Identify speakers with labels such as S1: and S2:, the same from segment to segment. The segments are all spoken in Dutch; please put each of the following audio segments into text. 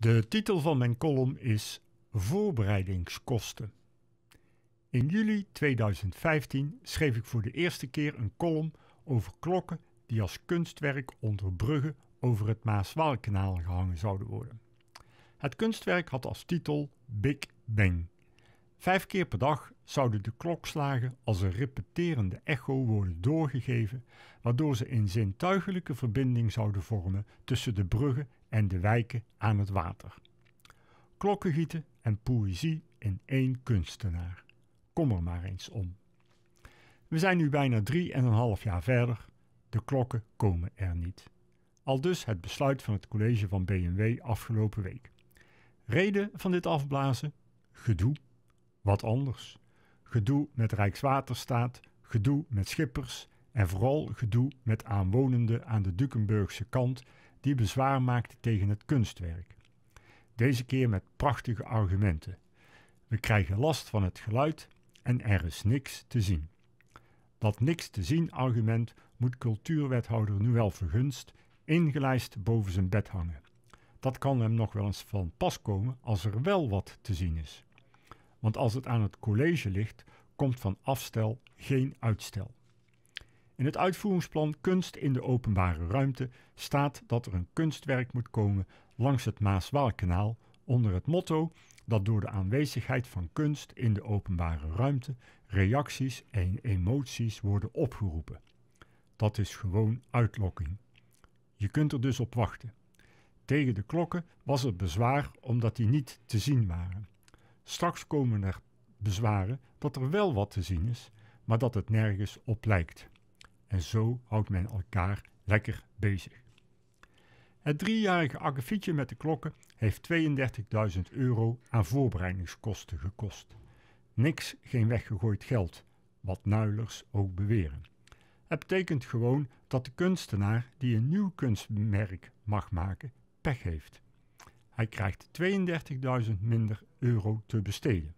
S1: De titel van mijn column is Voorbereidingskosten. In juli 2015 schreef ik voor de eerste keer een column over klokken die als kunstwerk onder bruggen over het Maas-Waalkanaal gehangen zouden worden. Het kunstwerk had als titel Big Bang. Vijf keer per dag zouden de klokslagen als een repeterende echo worden doorgegeven, waardoor ze een zintuigelijke verbinding zouden vormen tussen de bruggen en de wijken aan het water. Klokkengieten en poëzie in één kunstenaar. Kom er maar eens om. We zijn nu bijna drie en een half jaar verder. De klokken komen er niet. Al dus het besluit van het college van BMW afgelopen week. Reden van dit afblazen? Gedoe. Wat anders? Gedoe met Rijkswaterstaat, gedoe met schippers en vooral gedoe met aanwonenden aan de Dukenburgse kant die bezwaar maakte tegen het kunstwerk. Deze keer met prachtige argumenten. We krijgen last van het geluid en er is niks te zien. Dat niks te zien argument moet cultuurwethouder nu wel vergunst, ingelijst boven zijn bed hangen. Dat kan hem nog wel eens van pas komen als er wel wat te zien is. Want als het aan het college ligt, komt van afstel geen uitstel. In het uitvoeringsplan Kunst in de openbare ruimte staat dat er een kunstwerk moet komen langs het maas onder het motto dat door de aanwezigheid van kunst in de openbare ruimte reacties en emoties worden opgeroepen. Dat is gewoon uitlokking. Je kunt er dus op wachten. Tegen de klokken was er bezwaar omdat die niet te zien waren. Straks komen er bezwaren dat er wel wat te zien is, maar dat het nergens op lijkt en zo houdt men elkaar lekker bezig. Het driejarige akkefietje met de klokken heeft 32.000 euro aan voorbereidingskosten gekost. Niks geen weggegooid geld, wat nuilers ook beweren. Het betekent gewoon dat de kunstenaar die een nieuw kunstmerk mag maken, pech heeft. Hij krijgt 32.000 minder euro te besteden.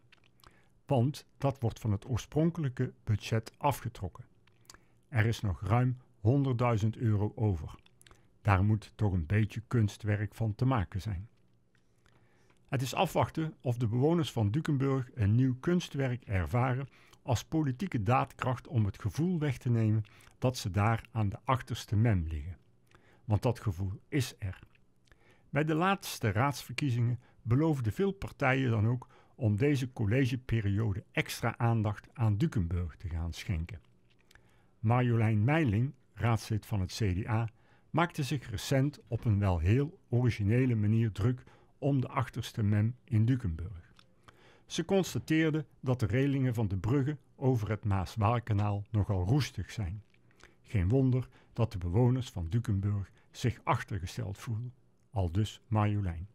S1: Want dat wordt van het oorspronkelijke budget afgetrokken. Er is nog ruim 100.000 euro over. Daar moet toch een beetje kunstwerk van te maken zijn. Het is afwachten of de bewoners van Dukenburg een nieuw kunstwerk ervaren als politieke daadkracht om het gevoel weg te nemen dat ze daar aan de achterste mem liggen. Want dat gevoel is er. Bij de laatste raadsverkiezingen beloofden veel partijen dan ook om deze collegeperiode extra aandacht aan Dukenburg te gaan schenken. Marjolein Meiling, raadslid van het CDA, maakte zich recent op een wel heel originele manier druk om de achterste mem in Dukenburg. Ze constateerde dat de relingen van de bruggen over het Maas-Waalkanaal nogal roestig zijn. Geen wonder dat de bewoners van Dukenburg zich achtergesteld voelen, al dus Marjolein.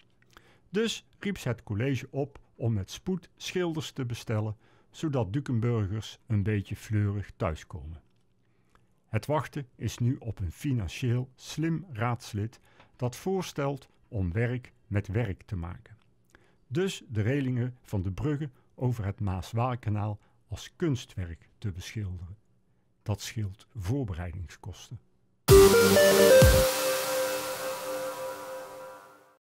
S1: Dus riep ze het college op om met spoed schilders te bestellen, zodat Dukenburgers een beetje fleurig thuiskomen. Het wachten is nu op een financieel slim raadslid dat voorstelt om werk met werk te maken. Dus de relingen van de bruggen over het maas als kunstwerk te beschilderen. Dat scheelt voorbereidingskosten.